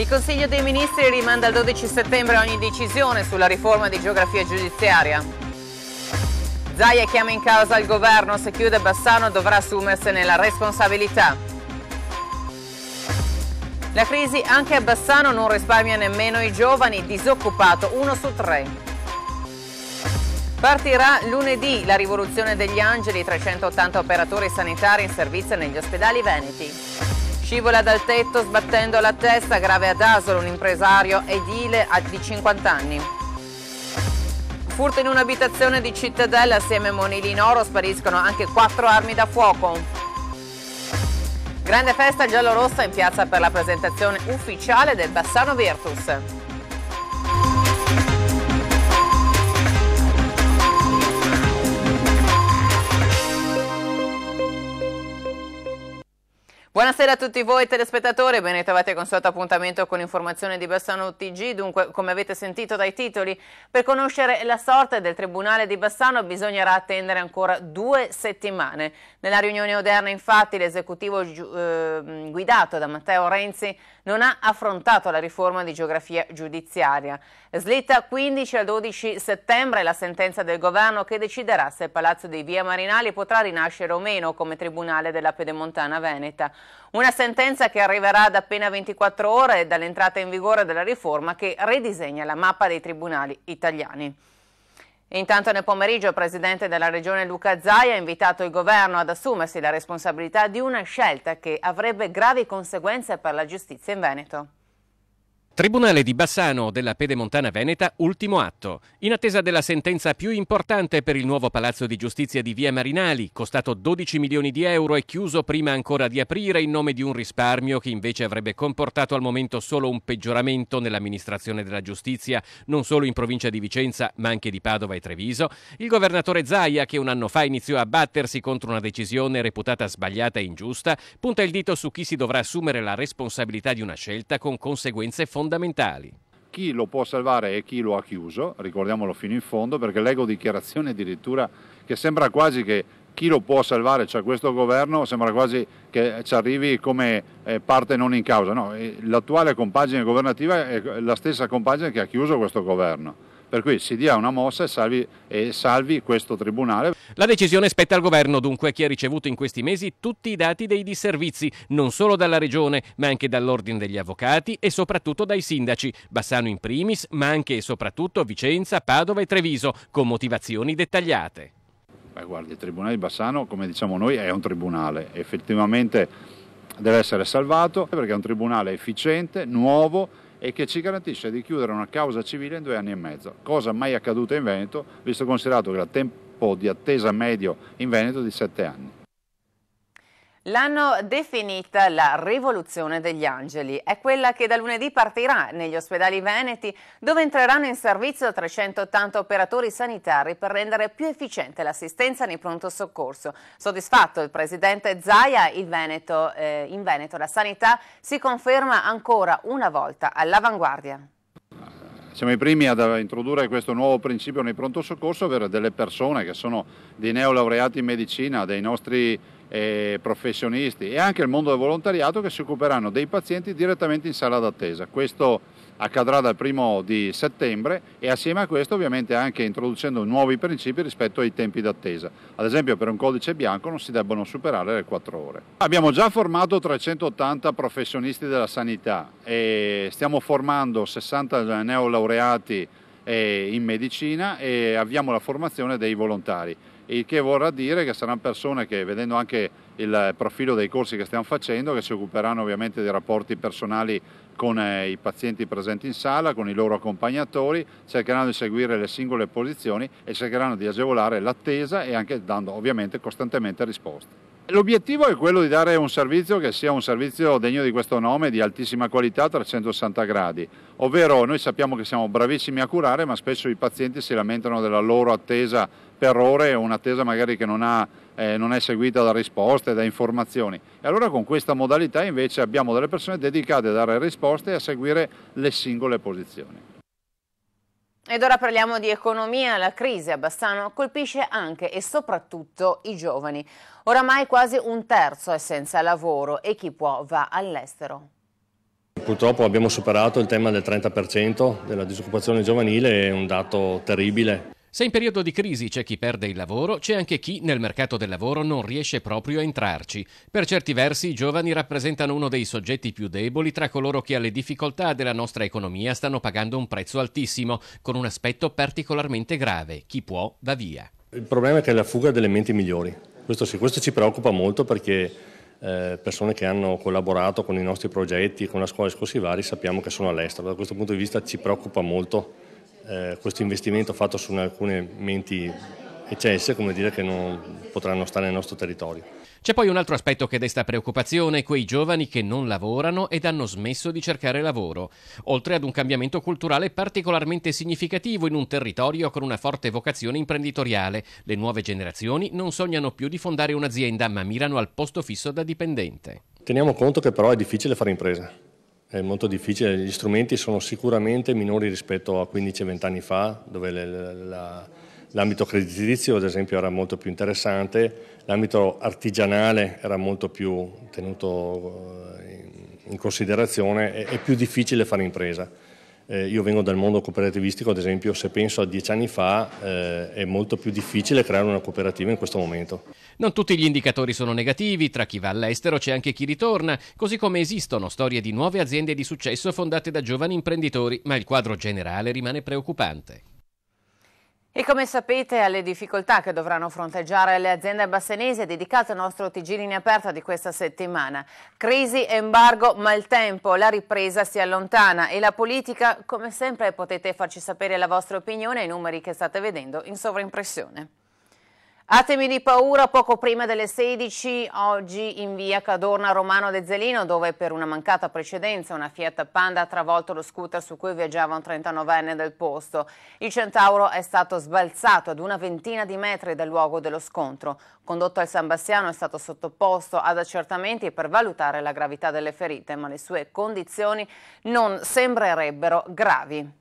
Il Consiglio dei Ministri rimanda al 12 settembre ogni decisione sulla riforma di geografia giudiziaria. Zaia chiama in causa il governo, se chiude Bassano dovrà assumersene la responsabilità. La crisi anche a Bassano non risparmia nemmeno i giovani, disoccupato uno su tre. Partirà lunedì la rivoluzione degli angeli, 380 operatori sanitari in servizio negli ospedali veneti. Scivola dal tetto sbattendo la testa, grave ad Asolo, un impresario edile di 50 anni. Furto in un'abitazione di Cittadella assieme a monili in oro, spariscono anche quattro armi da fuoco. Grande festa giallorossa in piazza per la presentazione ufficiale del Bassano Virtus. Buonasera a tutti voi telespettatori, ben ritrovati al consueto appuntamento con informazione di Bassano TG. Dunque, come avete sentito dai titoli, per conoscere la sorte del Tribunale di Bassano bisognerà attendere ancora due settimane. Nella riunione odierna, infatti, l'esecutivo eh, guidato da Matteo Renzi non ha affrontato la riforma di geografia giudiziaria. Slitta 15 al 12 settembre la sentenza del governo che deciderà se il Palazzo dei Via Marinali potrà rinascere o meno come Tribunale della Pedemontana Veneta. Una sentenza che arriverà ad appena 24 ore dall'entrata in vigore della riforma che ridisegna la mappa dei tribunali italiani. Intanto nel pomeriggio il presidente della regione Luca Zai ha invitato il governo ad assumersi la responsabilità di una scelta che avrebbe gravi conseguenze per la giustizia in Veneto. Tribunale di Bassano della Pedemontana Veneta, ultimo atto. In attesa della sentenza più importante per il nuovo palazzo di giustizia di Via Marinali, costato 12 milioni di euro e chiuso prima ancora di aprire in nome di un risparmio che invece avrebbe comportato al momento solo un peggioramento nell'amministrazione della giustizia, non solo in provincia di Vicenza, ma anche di Padova e Treviso, il governatore Zaia, che un anno fa iniziò a battersi contro una decisione reputata sbagliata e ingiusta, punta il dito su chi si dovrà assumere la responsabilità di una scelta con conseguenze fondamentali fondamentali. Chi lo può salvare e chi lo ha chiuso, ricordiamolo fino in fondo, perché leggo dichiarazioni addirittura che sembra quasi che chi lo può salvare, cioè questo governo, sembra quasi che ci arrivi come eh, parte non in causa. No, eh, l'attuale compagine governativa è la stessa compagine che ha chiuso questo governo per cui si dia una mossa e salvi, e salvi questo Tribunale. La decisione spetta al Governo dunque che ha ricevuto in questi mesi tutti i dati dei disservizi, non solo dalla Regione ma anche dall'Ordine degli Avvocati e soprattutto dai sindaci, Bassano in primis ma anche e soprattutto Vicenza, Padova e Treviso, con motivazioni dettagliate. Beh, guardi, il Tribunale di Bassano, come diciamo noi, è un tribunale, effettivamente deve essere salvato perché è un tribunale efficiente, nuovo, e che ci garantisce di chiudere una causa civile in due anni e mezzo, cosa mai accaduta in Veneto, visto considerato che il tempo di attesa medio in Veneto è di sette anni. L'hanno definita la rivoluzione degli angeli. È quella che da lunedì partirà negli ospedali veneti, dove entreranno in servizio 380 operatori sanitari per rendere più efficiente l'assistenza nei pronto soccorso. Soddisfatto il presidente Zaia, il Veneto, eh, in Veneto la sanità si conferma ancora una volta all'avanguardia. Siamo i primi ad introdurre questo nuovo principio nei pronto soccorso ovvero delle persone che sono dei neolaureati in medicina, dei nostri eh, professionisti e anche il mondo del volontariato che si occuperanno dei pazienti direttamente in sala d'attesa. Questo accadrà dal primo di settembre e assieme a questo ovviamente anche introducendo nuovi principi rispetto ai tempi d'attesa. Ad esempio per un codice bianco non si debbono superare le 4 ore. Abbiamo già formato 380 professionisti della sanità e stiamo formando 60 neolaureati eh, in medicina e avviamo la formazione dei volontari il che vorrà dire che saranno persone che, vedendo anche il profilo dei corsi che stiamo facendo, che si occuperanno ovviamente dei rapporti personali con eh, i pazienti presenti in sala, con i loro accompagnatori, cercheranno di seguire le singole posizioni e cercheranno di agevolare l'attesa e anche dando ovviamente costantemente risposte. L'obiettivo è quello di dare un servizio che sia un servizio degno di questo nome, di altissima qualità, 360 gradi, ovvero noi sappiamo che siamo bravissimi a curare, ma spesso i pazienti si lamentano della loro attesa per ore, un'attesa magari che non, ha, eh, non, è seguita da risposte, da informazioni. E allora con questa modalità invece abbiamo delle persone dedicate a dare risposte e a seguire le singole posizioni. Ed ora parliamo di economia. La crisi a Bassano colpisce anche e soprattutto i giovani. Oramai quasi un terzo è senza lavoro e chi può va all'estero. Purtroppo abbiamo superato il tema del 30% della disoccupazione giovanile, è un dato terribile. Se in periodo di crisi c'è chi perde il lavoro, c'è anche chi nel mercato del lavoro non riesce proprio a entrarci. Per certi versi i giovani rappresentano uno dei soggetti più deboli tra coloro che alle difficoltà della nostra economia stanno pagando un prezzo altissimo, con un aspetto particolarmente grave. Chi può va via. Il problema è che è la fuga delle menti migliori. Questo, sì, questo ci preoccupa molto perché eh, persone che hanno collaborato con i nostri progetti, con la scuola scorsi vari, sappiamo che sono all'estero. Da questo punto di vista ci preoccupa molto eh, questo investimento fatto su alcune menti eccesse, come dire, che non potranno stare nel nostro territorio. C'è poi un altro aspetto che desta preoccupazione, quei giovani che non lavorano ed hanno smesso di cercare lavoro, oltre ad un cambiamento culturale particolarmente significativo in un territorio con una forte vocazione imprenditoriale. Le nuove generazioni non sognano più di fondare un'azienda, ma mirano al posto fisso da dipendente. Teniamo conto che però è difficile fare impresa è molto difficile, gli strumenti sono sicuramente minori rispetto a 15-20 anni fa, dove l'ambito creditizio ad esempio era molto più interessante, l'ambito artigianale era molto più tenuto eh, in considerazione, è, è più difficile fare impresa. Eh, io vengo dal mondo cooperativistico, ad esempio, se penso a dieci anni fa eh, è molto più difficile creare una cooperativa in questo momento. Non tutti gli indicatori sono negativi, tra chi va all'estero c'è anche chi ritorna, così come esistono storie di nuove aziende di successo fondate da giovani imprenditori, ma il quadro generale rimane preoccupante. E come sapete alle difficoltà che dovranno fronteggiare le aziende bassenesi è dedicato il nostro TG Linea Aperta di questa settimana. Crisi, embargo, maltempo, la ripresa si allontana e la politica, come sempre potete farci sapere la vostra opinione e i numeri che state vedendo in sovraimpressione. Atemi di paura poco prima delle 16 oggi in via Cadorna Romano De Zelino, dove per una mancata precedenza una Fiat Panda ha travolto lo scooter su cui viaggiava un 39enne del posto. Il Centauro è stato sbalzato ad una ventina di metri dal luogo dello scontro. Condotto al San Bassiano è stato sottoposto ad accertamenti per valutare la gravità delle ferite ma le sue condizioni non sembrerebbero gravi.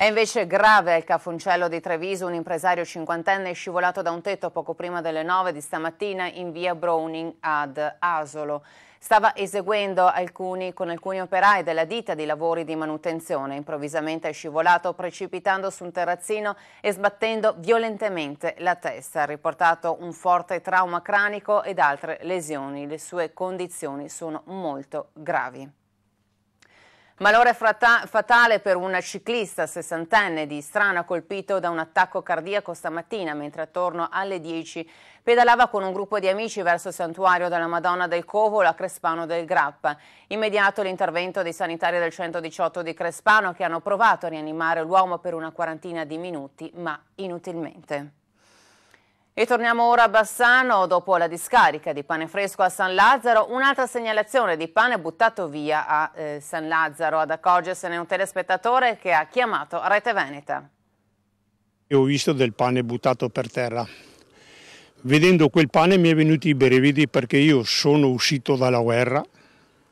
È invece grave al Cafoncello di Treviso un impresario cinquantenne scivolato da un tetto poco prima delle 9 di stamattina in via Browning ad Asolo. Stava eseguendo alcuni, con alcuni operai della ditta di lavori di manutenzione. Improvvisamente è scivolato precipitando su un terrazzino e sbattendo violentemente la testa. Ha riportato un forte trauma cranico ed altre lesioni. Le sue condizioni sono molto gravi. Malore fatale per un ciclista sessantenne di Strana colpito da un attacco cardiaco stamattina mentre attorno alle 10 pedalava con un gruppo di amici verso il santuario della Madonna del Covolo a Crespano del Grappa. Immediato l'intervento dei sanitari del 118 di Crespano che hanno provato a rianimare l'uomo per una quarantina di minuti ma inutilmente. E torniamo ora a Bassano, dopo la discarica di pane fresco a San Lazzaro, un'altra segnalazione di pane buttato via a eh, San Lazzaro. Ad accorgersene un telespettatore che ha chiamato Rete Veneta. Ho visto del pane buttato per terra. Vedendo quel pane mi è venuti i brividi perché io sono uscito dalla guerra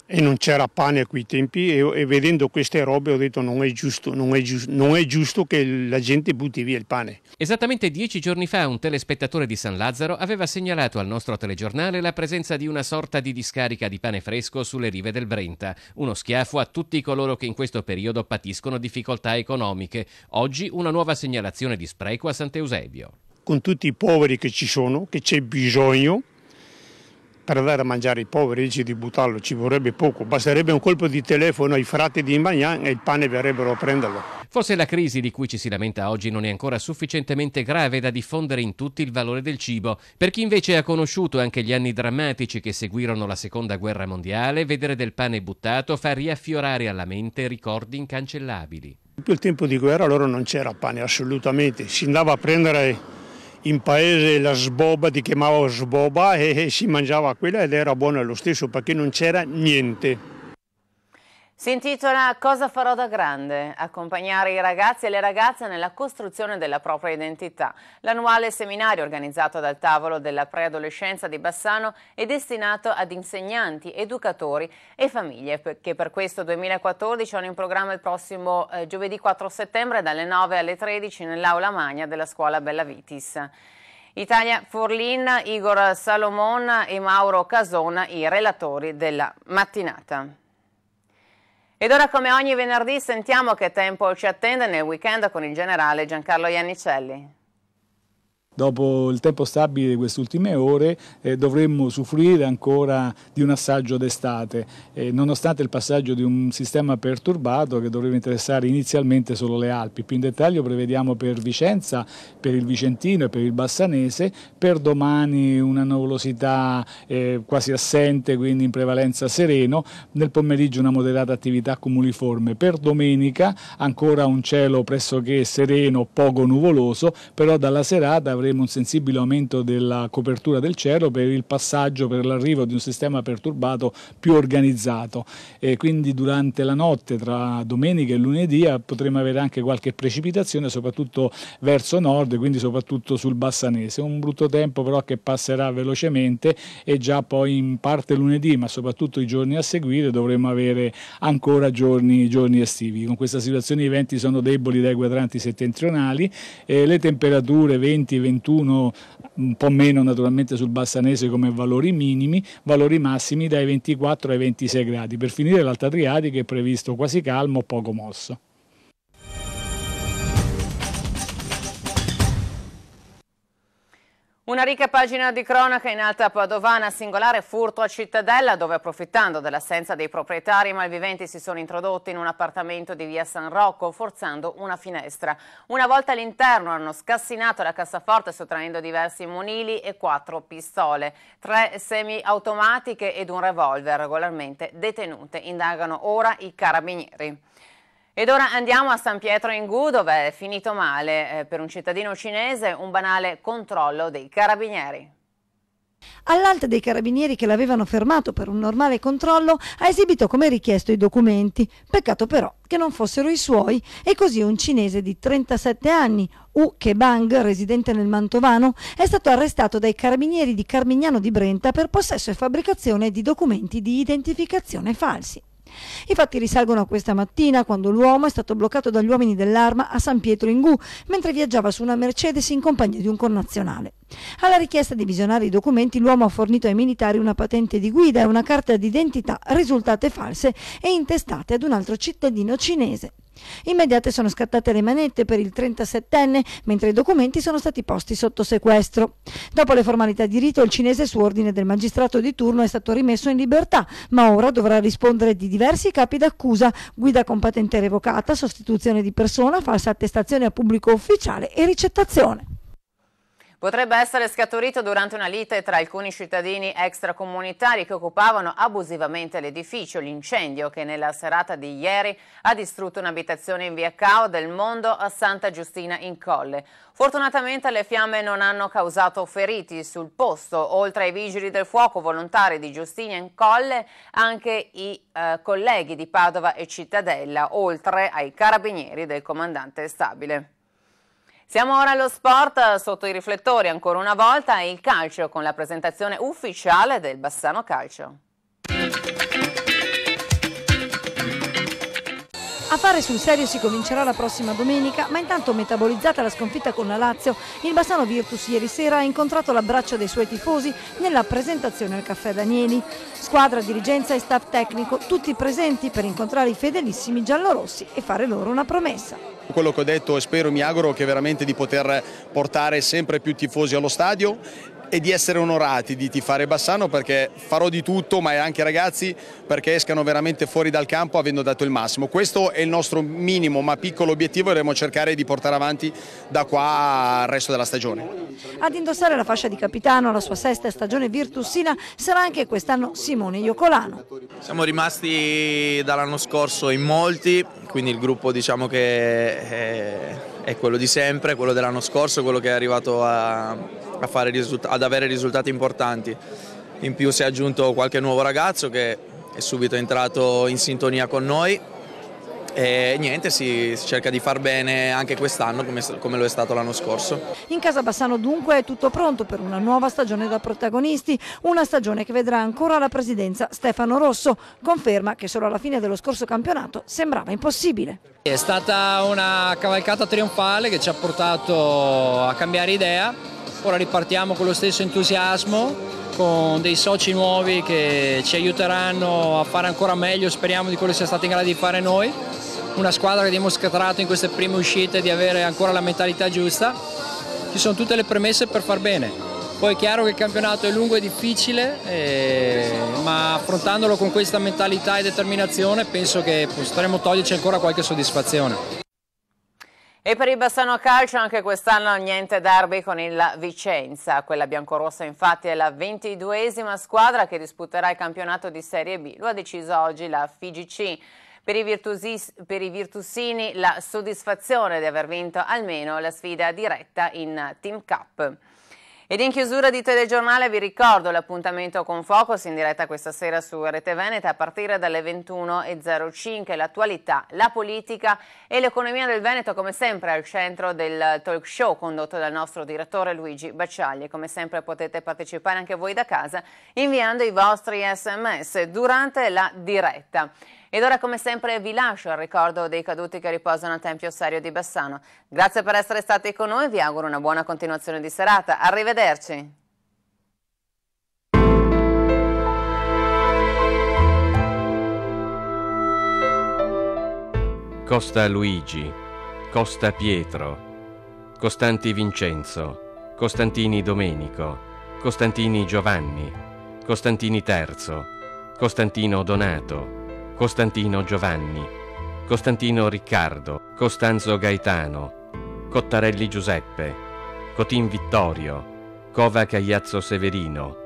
e non c'era pane a quei tempi e, e, vedendo queste robe ho detto non è giusto, non è, giusto, non è giusto che la gente butti via il pane. Esattamente dieci giorni fa un telespettatore di San Lazzaro aveva segnalato al nostro telegiornale la presenza di una sorta di discarica di pane fresco sulle rive del Brenta, uno schiaffo a tutti coloro che in questo periodo patiscono difficoltà economiche. Oggi una nuova segnalazione di spreco a Sant'Eusebio. Con tutti i poveri che ci sono, che c'è bisogno, per dare a mangiare i poveri, dici di buttarlo, ci vorrebbe poco, basterebbe un colpo di telefono ai frati di Magnan e il pane verrebbero a prenderlo. Forse la crisi di cui ci si lamenta oggi non è ancora sufficientemente grave da diffondere in tutti il valore del cibo. Per chi invece ha conosciuto anche gli anni drammatici che seguirono la seconda guerra mondiale, vedere del pane buttato fa riaffiorare alla mente ricordi incancellabili. In quel tempo di guerra allora non c'era pane assolutamente, si andava a prendere in paese la sboba ti chiamava sboba e si mangiava quella ed era buona lo stesso perché non c'era niente. Si intitola Cosa farò da grande? Accompagnare i ragazzi e le ragazze nella costruzione della propria identità. L'annuale seminario organizzato dal tavolo della preadolescenza di Bassano è destinato ad insegnanti, educatori e famiglie che per questo 2014 hanno in programma il prossimo eh, giovedì 4 settembre dalle 9 alle 13 nell'aula magna della scuola Bella Vitis. Italia Forlin, Igor Salomon e Mauro Casona i relatori della mattinata. Ed ora come ogni venerdì sentiamo che tempo ci attende nel weekend con il generale Giancarlo Iannicelli. Dopo il tempo stabile di queste ultime ore eh, dovremmo soffrire ancora di un assaggio d'estate, eh, nonostante il passaggio di un sistema perturbato che dovrebbe interessare inizialmente solo le Alpi. Più in dettaglio prevediamo per Vicenza, per il Vicentino e per il Bassanese, per domani una nuvolosità eh, quasi assente, quindi in prevalenza sereno, nel pomeriggio una moderata attività cumuliforme, per domenica ancora un cielo pressoché sereno, poco nuvoloso, però dalla serata avremo avremo un sensibile aumento della copertura del cielo per il passaggio, per l'arrivo di un sistema perturbato più organizzato e quindi durante la notte tra domenica e lunedì eh, potremo avere anche qualche precipitazione soprattutto verso nord, quindi soprattutto sul Bassanese. Un brutto tempo però che passerà velocemente e già poi in parte lunedì ma soprattutto i giorni a seguire dovremo avere ancora giorni, giorni estivi. Con questa situazione i venti sono deboli dai quadranti settentrionali, e le temperature 20-21 21, un po' meno naturalmente sul Bassanese come valori minimi, valori massimi dai 24 ai 26 gradi, per finire l'Alta Triadica è previsto quasi calmo, poco mosso. Una ricca pagina di cronaca in alta padovana, singolare furto a Cittadella, dove approfittando dell'assenza dei proprietari, i malviventi si sono introdotti in un appartamento di via San Rocco, forzando una finestra. Una volta all'interno hanno scassinato la cassaforte, sottraendo diversi monili e quattro pistole, tre semiautomatiche ed un revolver regolarmente detenute. Indagano ora i carabinieri. Ed ora andiamo a San Pietro in Gu dove è finito male eh, per un cittadino cinese un banale controllo dei carabinieri. All'alta dei carabinieri che l'avevano fermato per un normale controllo ha esibito come richiesto i documenti, peccato però che non fossero i suoi e così un cinese di 37 anni, U Kebang, residente nel Mantovano, è stato arrestato dai carabinieri di Carmignano di Brenta per possesso e fabbricazione di documenti di identificazione falsi. I fatti risalgono a questa mattina quando l'uomo è stato bloccato dagli uomini dell'arma a San Pietro in Gu mentre viaggiava su una Mercedes in compagnia di un connazionale. Alla richiesta di visionare i documenti l'uomo ha fornito ai militari una patente di guida e una carta d'identità risultate false e intestate ad un altro cittadino cinese. Immediate sono scattate le manette per il 37enne, mentre i documenti sono stati posti sotto sequestro. Dopo le formalità di rito, il cinese su ordine del magistrato di turno è stato rimesso in libertà, ma ora dovrà rispondere di diversi capi d'accusa, guida con patente revocata, sostituzione di persona, falsa attestazione a pubblico ufficiale e ricettazione potrebbe essere scaturito durante una lite tra alcuni cittadini extracomunitari che occupavano abusivamente l'edificio. L'incendio che nella serata di ieri ha distrutto un'abitazione in via Cao del Mondo a Santa Giustina in Colle. Fortunatamente le fiamme non hanno causato feriti sul posto. Oltre ai vigili del fuoco volontari di Giustina in Colle, anche i eh, colleghi di Padova e Cittadella, oltre ai carabinieri del comandante stabile. Siamo ora allo sport, sotto i riflettori ancora una volta il calcio con la presentazione ufficiale del Bassano Calcio. A fare sul serio si comincerà la prossima domenica, ma intanto metabolizzata la sconfitta con la Lazio, il Bassano Virtus ieri sera ha incontrato l'abbraccio dei suoi tifosi nella presentazione al Caffè Danieli. Squadra, dirigenza e staff tecnico, tutti presenti per incontrare i fedelissimi giallorossi e fare loro una promessa. Quello che ho detto e spero e mi auguro che veramente di poter portare sempre più tifosi allo stadio e di essere onorati di tifare Bassano perché farò di tutto, ma anche i ragazzi perché escano veramente fuori dal campo avendo dato il massimo. Questo è il nostro minimo ma piccolo obiettivo e dovremo cercare di portare avanti da qua al resto della stagione. Ad indossare la fascia di capitano alla sua sesta stagione virtussina sarà anche quest'anno Simone Iocolano. Siamo rimasti dall'anno scorso in molti, quindi il gruppo diciamo che è, è quello di sempre, quello dell'anno scorso, quello che è arrivato a risulta- ad avere risultati importanti. In più si è aggiunto qualche nuovo ragazzo che è subito entrato in sintonia con noi e niente, si, cerca di far bene anche quest'anno come, lo è stato l'anno scorso. In casa Bassano dunque è tutto pronto per una nuova stagione da protagonisti, una stagione che vedrà ancora la presidenza Stefano Rosso, conferma che solo alla fine dello scorso campionato sembrava impossibile. È stata una cavalcata trionfale che ci ha portato a cambiare idea Ora ripartiamo con lo stesso entusiasmo, con dei soci nuovi che ci aiuteranno a fare ancora meglio, speriamo, di quello che siamo stati in grado di fare noi. Una squadra che abbiamo dimostrato in queste prime uscite di avere ancora la mentalità giusta. Ci sono tutte le premesse per far bene. Poi è chiaro che il campionato è lungo e difficile, eh, ma affrontandolo con questa mentalità e determinazione penso che potremo toglierci ancora qualche soddisfazione. E per il Bassano Calcio anche quest'anno niente derby con il Vicenza. Quella biancorossa infatti è la ventiduesima squadra che disputerà il campionato di Serie B. Lo ha deciso oggi la FIGC. Per i, per i Virtusini la soddisfazione di aver vinto almeno la sfida diretta in Team Cup. Ed in chiusura di telegiornale vi ricordo l'appuntamento con Focus in diretta questa sera su Rete Veneta a partire dalle 21.05, l'attualità, la politica e l'economia del Veneto come sempre al centro del talk show condotto dal nostro direttore Luigi Bacciagli. Come sempre potete partecipare anche voi da casa inviando i vostri sms durante la diretta. Ed ora come sempre vi lascio al ricordo dei caduti che riposano al Tempio Ossario di Bassano. Grazie per essere stati con noi vi auguro una buona continuazione di serata. Arrivederci! Costa Luigi, Costa Pietro, Costanti Vincenzo, Costantini Domenico, Costantini Giovanni, Costantini III, Costantino Donato, Costantino Giovanni, Costantino Riccardo, Costanzo Gaetano, Cottarelli Giuseppe, Cotin Vittorio, Cova Cagliazzo Severino,